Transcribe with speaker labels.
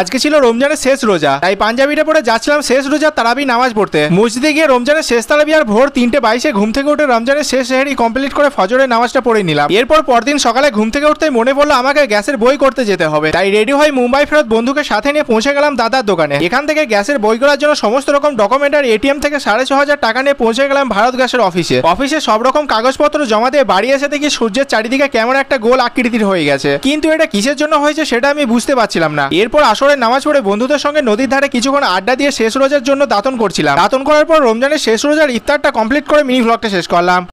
Speaker 1: আজকে ছিল রমজানের শেষ রোজা তাই পাঞ্জাবিটা পরে যাচ্ছিলাম শেষ রোজা তারাবি নামাজ পড়তে মসজিদে গিয়ে রমজানের শেষ তারাবি আর ভোর তিনটে বাইশে ঘুম থেকে উঠে রমজানের শেষ শেহারি কমপ্লিট করে ফজরের নামাজটা পড়ে নিলাম এরপর পরদিন সকালে ঘুম থেকে উঠতে মনে পড়লো আমাকে গ্যাসের বই করতে যেতে হবে তাই রেডি হয়ে মুম্বাই ফেরত বন্ধুকে সাথে নিয়ে পৌঁছে গেলাম দাদার দোকানে এখান থেকে গ্যাসের বই করার জন্য সমস্ত রকম ডকুমেন্ট আর এটিএম থেকে সাড়ে ছ হাজার টাকা নিয়ে পৌঁছে গেলাম ভারত গ্যাসের অফিসে অফিসে সব রকম কাগজপত্র জমা দিয়ে বাড়ি এসে দেখি সূর্যের চারিদিকে কেমন একটা গোল আকৃতির হয়ে গেছে কিন্তু এটা কিসের জন্য হয়েছে সেটা আমি বুঝতে পারছিলাম না এরপর আসল আসরের নামাজ পড়ে বন্ধুদের সঙ্গে নদীর ধারে কিছুক্ষণ আড্ডা দিয়ে শেষ রোজার জন্য দাতন করছিলাম দাতন করার পর রমজানের শেষ রোজার ইফতারটা কমপ্লিট করে মিনি ভ্লগটা শেষ করলাম